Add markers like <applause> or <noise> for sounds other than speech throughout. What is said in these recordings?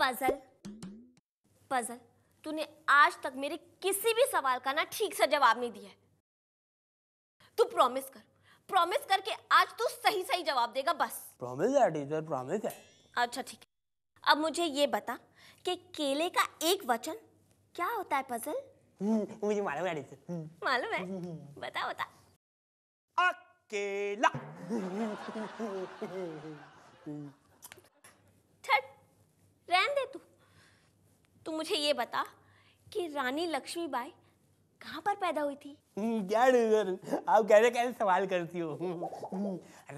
puzzle puzzle तूने आज तक मेरे किसी भी सवाल का ना ठीक से जवाब नहीं दिया तू प्रॉमिस कर प्रॉमिस करके आज तू सही सही जवाब देगा बस प्रॉमिस है टीचर प्रॉमिस है अच्छा ठीक है अब मुझे ये बता कि केले का एक वचन क्या होता है पजल <laughs> मुझे मालूम है टीचर मालूम है <laughs> बता बता अकेला <laughs> तू मुझे ये बता कि रानी लक्ष्मीबाई कहाँ पर पैदा हुई थी यार आप कैसे कैसे सवाल करती हो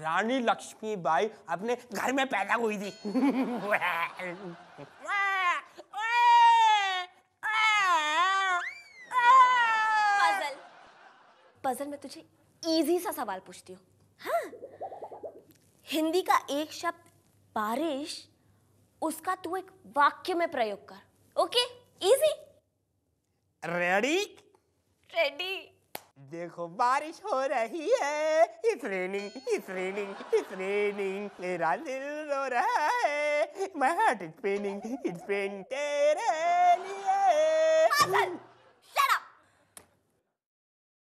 रानी लक्ष्मीबाई अपने घर में पैदा हुई थी पजल पजल मैं तुझे इजी सा सवाल पूछती हूँ हाँ हिंदी का एक शब्द बारिश उसका तू एक वाक्य में प्रयोग कर ओके इजी रेडी रेडी देखो बारिश हो रही है इस रेनिंग इस रेनिंग इस रेनिंग मेरा दिल रो रहा है my heart is paining it's pain तेरे लिए